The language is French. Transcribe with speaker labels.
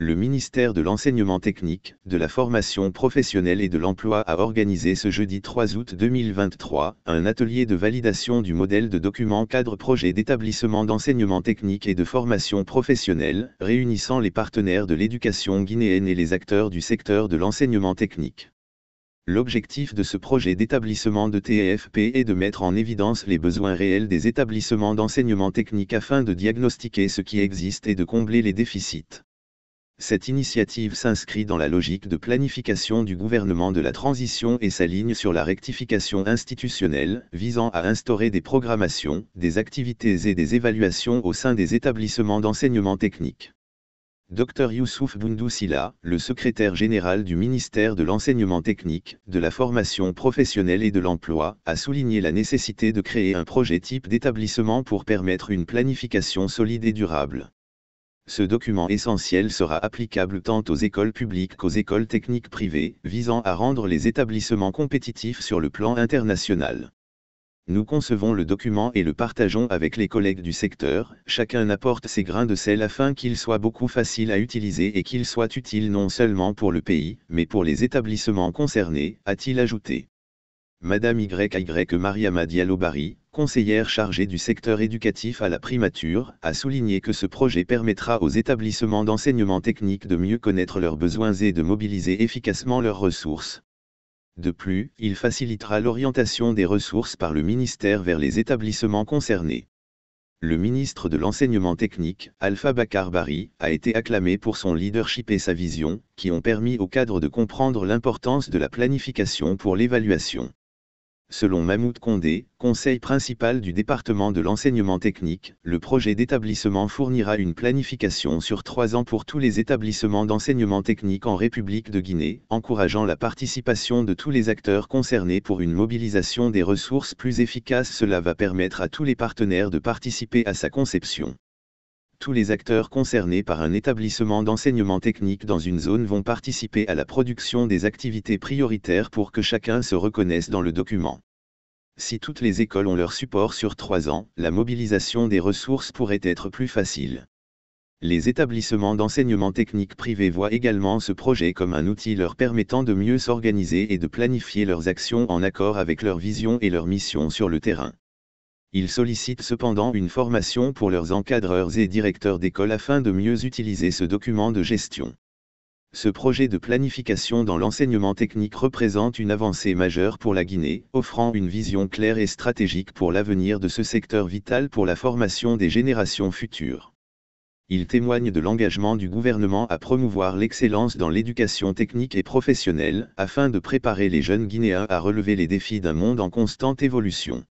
Speaker 1: le ministère de l'Enseignement technique, de la formation professionnelle et de l'emploi a organisé ce jeudi 3 août 2023 un atelier de validation du modèle de document cadre projet d'établissement d'enseignement technique et de formation professionnelle, réunissant les partenaires de l'éducation guinéenne et les acteurs du secteur de l'enseignement technique. L'objectif de ce projet d'établissement de TFP est de mettre en évidence les besoins réels des établissements d'enseignement technique afin de diagnostiquer ce qui existe et de combler les déficits cette initiative s'inscrit dans la logique de planification du gouvernement de la transition et s'aligne sur la rectification institutionnelle visant à instaurer des programmations, des activités et des évaluations au sein des établissements d'enseignement technique. Dr Youssouf Sila, le secrétaire général du ministère de l'enseignement technique, de la formation professionnelle et de l'emploi, a souligné la nécessité de créer un projet type d'établissement pour permettre une planification solide et durable ce document essentiel sera applicable tant aux écoles publiques qu'aux écoles techniques privées, visant à rendre les établissements compétitifs sur le plan international. Nous concevons le document et le partageons avec les collègues du secteur, chacun apporte ses grains de sel afin qu'il soit beaucoup facile à utiliser et qu'il soit utile non seulement pour le pays, mais pour les établissements concernés, a-t-il ajouté. Madame YY Maria Diallo-Barry, conseillère chargée du secteur éducatif à la primature, a souligné que ce projet permettra aux établissements d'enseignement technique de mieux connaître leurs besoins et de mobiliser efficacement leurs ressources. De plus, il facilitera l'orientation des ressources par le ministère vers les établissements concernés. Le ministre de l'enseignement technique, Alpha Bakar Bari, a été acclamé pour son leadership et sa vision, qui ont permis au cadre de comprendre l'importance de la planification pour l'évaluation. Selon Mahmoud Condé, conseil principal du département de l'enseignement technique, le projet d'établissement fournira une planification sur trois ans pour tous les établissements d'enseignement technique en République de Guinée, encourageant la participation de tous les acteurs concernés pour une mobilisation des ressources plus efficace. Cela va permettre à tous les partenaires de participer à sa conception. Tous les acteurs concernés par un établissement d'enseignement technique dans une zone vont participer à la production des activités prioritaires pour que chacun se reconnaisse dans le document. Si toutes les écoles ont leur support sur trois ans, la mobilisation des ressources pourrait être plus facile. Les établissements d'enseignement technique privés voient également ce projet comme un outil leur permettant de mieux s'organiser et de planifier leurs actions en accord avec leur vision et leur mission sur le terrain ils sollicitent cependant une formation pour leurs encadreurs et directeurs d'école afin de mieux utiliser ce document de gestion. Ce projet de planification dans l'enseignement technique représente une avancée majeure pour la Guinée, offrant une vision claire et stratégique pour l'avenir de ce secteur vital pour la formation des générations futures. Il témoigne de l'engagement du gouvernement à promouvoir l'excellence dans l'éducation technique et professionnelle, afin de préparer les jeunes Guinéens à relever les défis d'un monde en constante évolution.